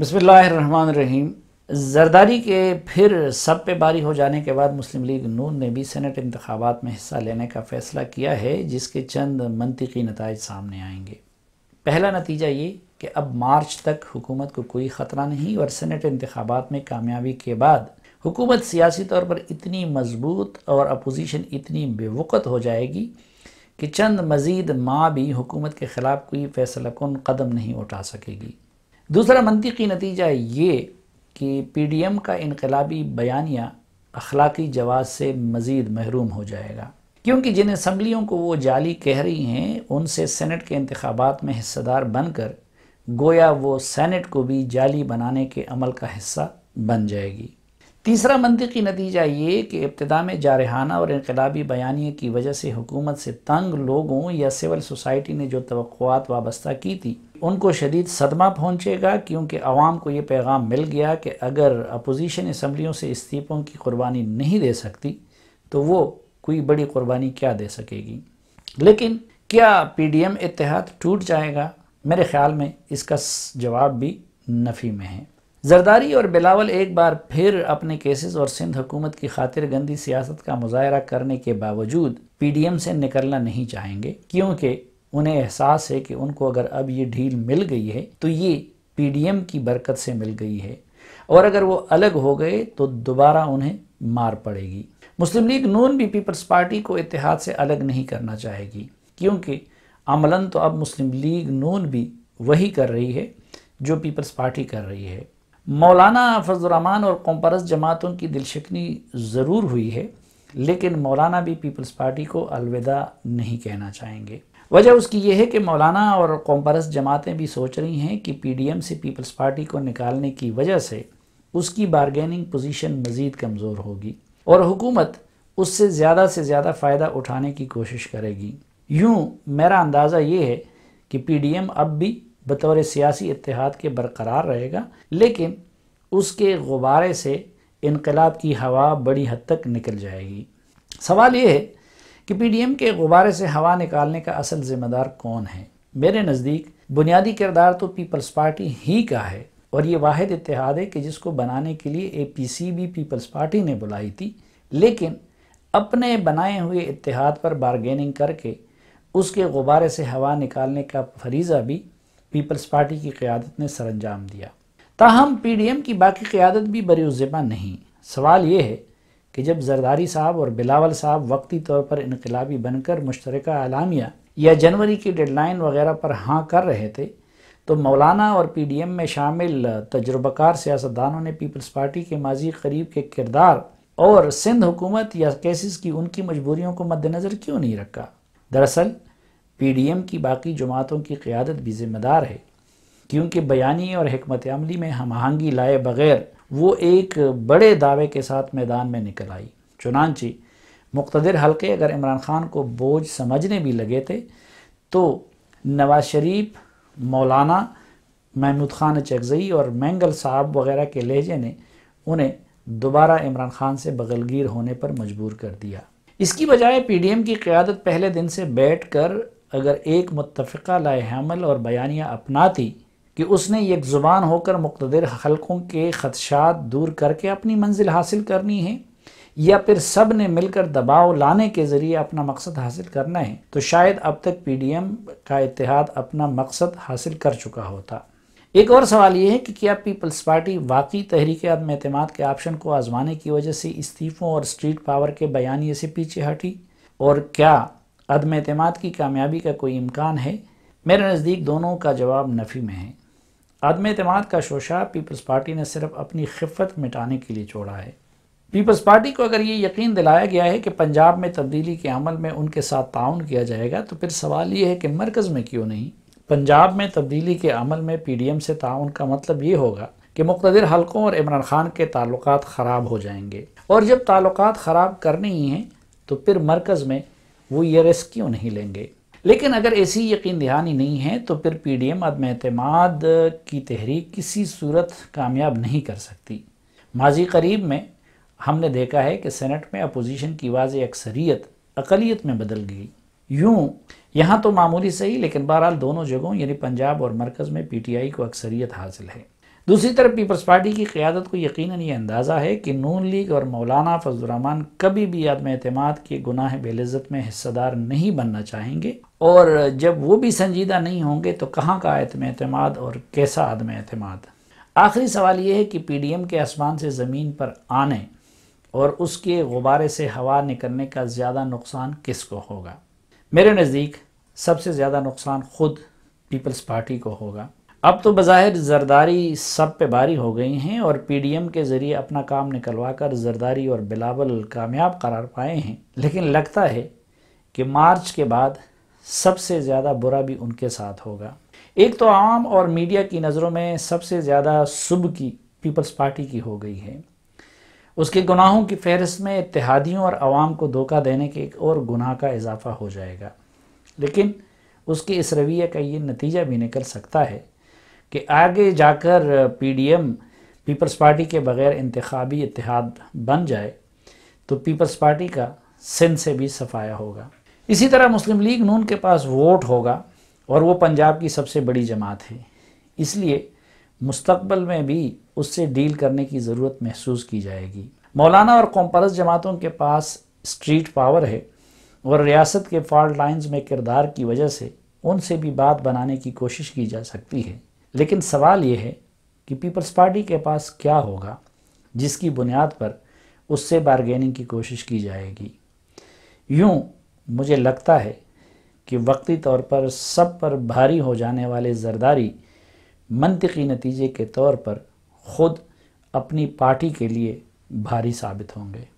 बसमीम जरदारी के फिर सब पे बारी हो जाने के बाद मुस्लिम लीग नून ने भी सेनेट इंतबात में हिस्सा लेने का फ़ैसला किया है जिसके चंद मनतकी नतज सामने आएंगे पहला नतीजा ये कि अब मार्च तक हुकूमत को कोई ख़तरा नहीं और सेनेट इंतबात में कामयाबी के बाद हुकूमत सियासी तौर पर इतनी मजबूत और अपोजिशन इतनी बेवकत हो जाएगी कि चंद मज़ीद माँ भी हुकूमत के ख़िलाफ़ कोई फ़ैसला कन कदम नहीं उठा सकेगी दूसरा मनतीकी नतीजा ये कि पी डी एम का इनकलाबी बयानिया अखलाकी जवाब से मज़ीद महरूम हो जाएगा क्योंकि जिन असम्बलियों को वो जाली कह रही हैं उनसे सेनेट के इंतबात में हिस्सेदार बनकर गोया वो सैनट को भी जाली बनाने के अमल का हिस्सा बन जाएगी तीसरा मनतीकी नतीजा ये कि इब्तदा में जारहाना और इनकलाबी बयानी की वजह से हुकूमत से तंग लोगों या सिविल सोसाइटी ने जो तो वाबस्ता की थी उनको शदीद सदमा पहुँचेगा क्योंकि आवाम को ये पैगाम मिल गया कि अगर अपोजिशन इसम्बलियों से इस्तीफ़ों की कुर्बानी नहीं दे सकती तो वो कोई बड़ी कुर्बानी क्या दे सकेगी लेकिन क्या पी डी एम इतिहाद टूट जाएगा मेरे ख्याल में इसका जवाब भी नफ़ी में है जरदारी और बिलावल एक बार फिर अपने केसेस और सिंध हुकूमत की खातिर गंदी सियासत का मुजाहरा करने के बावजूद पी डी एम से निकलना नहीं चाहेंगे क्योंकि उन्हें एहसास है कि उनको अगर अब ये ढील मिल गई है तो ये पीडीएम की बरकत से मिल गई है और अगर वो अलग हो गए तो दोबारा उन्हें मार पड़ेगी मुस्लिम लीग नून भी पीपल्स पार्टी को इतिहाद से अलग नहीं करना चाहेगी क्योंकि अमलन तो अब मुस्लिम लीग नून भी वही कर रही है जो पीपल्स पार्टी कर रही है मौलाना फजलरहमान और कॉम्परस जमातों की दिलशिकनी ज़रूर हुई है लेकिन मौलाना भी पीपल्स पार्टी को अलविदा नहीं कहना चाहेंगे वजह उसकी ये है कि मौलाना और कौम जमातें भी सोच रही हैं कि पी डी एम से पीपल्स पार्टी को निकालने की वजह से उसकी बारगेनिंग पोजीशन मज़ीद कमज़ोर होगी और हुकूमत उससे ज़्यादा से ज़्यादा फ़ायदा उठाने की कोशिश करेगी यूँ मेरा अंदाज़ा ये है कि पी डी एम अब भी बतौर सियासी इतिहाद के बरकरार रहेगा लेकिन उसके गुबारे से इनकलाब की हवा बड़ी हद तक निकल जाएगी सवाल ये है कि पीडीएम के गुब्बारे से हवा निकालने का असल जिम्मेदार कौन है मेरे नज़दीक बुनियादी किरदार तो पीपल्स पार्टी ही का है और ये वाद इतिहाद है कि जिसको बनाने के लिए ए पी सी भी पीपल्स पार्टी ने बुलाई थी लेकिन अपने बनाए हुए इतिहाद पर बारगेनिंग करके उसके गुब्बारे से हवा निकालने का फरीज़ा भी पीपल्स पार्टी की क़्यादत ने सरंजाम दिया ताहम पी डी एम की बाकी क़्यादत भी बरूज़िमा नहीं सवाल ये है कि जब जरदारी साहब और बिलावल साहब वक्ती तौर पर इनकलाबी बनकर मुश्तरक अलामिया या जनवरी की डेडलाइन वगैरह पर हाँ कर रहे थे तो मौलाना और पी डी एम में शामिल तजुर्बाकार सियासतदानों ने पीपल्स पार्टी के माजी करीब के किरदार और सिंध हुकूमत या केसेस की उनकी मजबूरियों को मद्दनज़र क्यों नहीं रखा दरअसल पी डी एम की बाकी जमातों की क़्यादत भी ज़िम्मेदार है क्योंकि बयानी और हमत अमली में हम आहंगी लाए बगैर वो एक बड़े दावे के साथ मैदान में निकल आई चुनानची मुख्तर हल्के अगर इमरान ख़ान को बोझ समझने भी लगे थे तो नवाज शरीफ मौलाना महमूद ख़ान चकजई और मैंगल साहब वगैरह के लहजे ने उन्हें दोबारा इमरान ख़ान से बगलगीर होने पर मजबूर कर दिया इसकी बजाय पी डी एम की क़्यादत पहले दिन से बैठ कर अगर एक मुतफ़ा लाहमल और बयानियाँ अपनाती कि उसने एक ज़ुबान होकर मुख्तर हलकों के ख़दशात दूर करके अपनी मंजिल हासिल करनी है या फिर सब ने मिलकर दबाव लाने के ज़रिए अपना मकसद हासिल करना है तो शायद अब तक पी डी एम का इतिहाद अपना मकसद हासिल कर चुका होता एक और सवाल यह है कि क्या पीपल्स पार्टी वाकई तहरीक अदम अतमाद के ऑप्शन को आजमाने की वजह से इस्तीफ़ों और स्ट्रीट पावर के बयानी से पीछे हटी और क्या अदम अतमाद की कामयाबी का कोई इम्कान है मेरे नज़दीक दोनों का जवाब नफ़ी में है आदम अतमाद का शोशा पीपल्स पार्टी ने सिर्फ अपनी खिफत मिटाने के लिए छोड़ा है पीपल्स पार्टी को अगर ये यकीन दिलाया गया है कि पंजाब में तब्दीली के अमल में उनके साथ ताउन किया जाएगा तो फिर सवाल ये है कि मरकज़ में क्यों नहीं पंजाब में तब्दीली के अमल में पी डी एम से ताउन का मतलब ये होगा कि मुख्तर हलकों और इमरान खान के ताल्लुक ख़राब हो जाएंगे और जब ताल्लुक ख़राब करने ही हैं तो फिर मरकज़ में वो ये रिस्क क्यों नहीं लेंगे लेकिन अगर ऐसी यकीन दहानी नहीं है तो फिर पी डी एम अदम अतमाद की तहरीक किसी सूरत कामयाब नहीं कर सकती माजी करीब में हमने देखा है कि सेनेट में अपोजिशन की वाज अक्सरीत अकलीत में बदल गई यूँ यहाँ तो मामूली सही लेकिन बहरहाल दोनों जगहों यानी पंजाब और मरकज़ में पी टी आई को अक्सरीत हासिल है दूसरी तरफ पीपल्स पार्टी की क़्यादत को यकीन ये अंदाज़ा है कि नून लीग और मौलाना फजलरहमान कभी भी आदम अतमाद के गुनाह बेलज़त में हिस्सेदार नहीं बनना चाहेंगे और जब वो भी संजीदा नहीं होंगे तो कहाँ का आदम अतमाद और कैसा आदम अतमाद आखिरी सवाल ये है कि पी डी एम के आसमान से ज़मीन पर आने और उसके गुब्बारे से हवा निकलने का ज़्यादा नुकसान किस को होगा मेरे नज़दीक सबसे ज़्यादा नुकसान ख़ुद पीपल्स पार्टी को होगा अब तो बज़ाहिर जरदारी सब पे भारी हो गई हैं और पीडीएम के ज़रिए अपना काम निकलवा कर जरदारी और बिलावल कामयाब करार पाए हैं लेकिन लगता है कि मार्च के बाद सबसे ज़्यादा बुरा भी उनके साथ होगा एक तो आवाम और मीडिया की नज़रों में सबसे ज़्यादा सुब की पीपल्स पार्टी की हो गई है उसके गुनाहों की फहरिस्त में इतिहादियों और आवाम को धोखा देने के एक और गुनाह का इजाफा हो जाएगा लेकिन उसके इस रवैये का ये नतीजा भी निकल सकता है कि आगे जाकर पीडीएम पीपल्स पार्टी के बगैर इंतबी इतिहाद बन जाए तो पीपल्स पार्टी का सिंध से भी सफाया होगा इसी तरह मुस्लिम लीग नून के पास वोट होगा और वो पंजाब की सबसे बड़ी जमात है इसलिए मुस्तबल में भी उससे डील करने की ज़रूरत महसूस की जाएगी मौलाना और कॉम्परस जमातों के पास स्ट्रीट पावर है और रियासत के फॉल्ट लाइन्स में किरदार की वजह से उनसे भी बात बनाने की कोशिश की जा सकती है लेकिन सवाल ये है कि पीपल्स पार्टी के पास क्या होगा जिसकी बुनियाद पर उससे बारगेनिंग की कोशिश की जाएगी यूँ मुझे लगता है कि वक्ती तौर पर सब पर भारी हो जाने वाले जरदारी मनतकी नतीजे के तौर पर ख़ुद अपनी पार्टी के लिए भारी साबित होंगे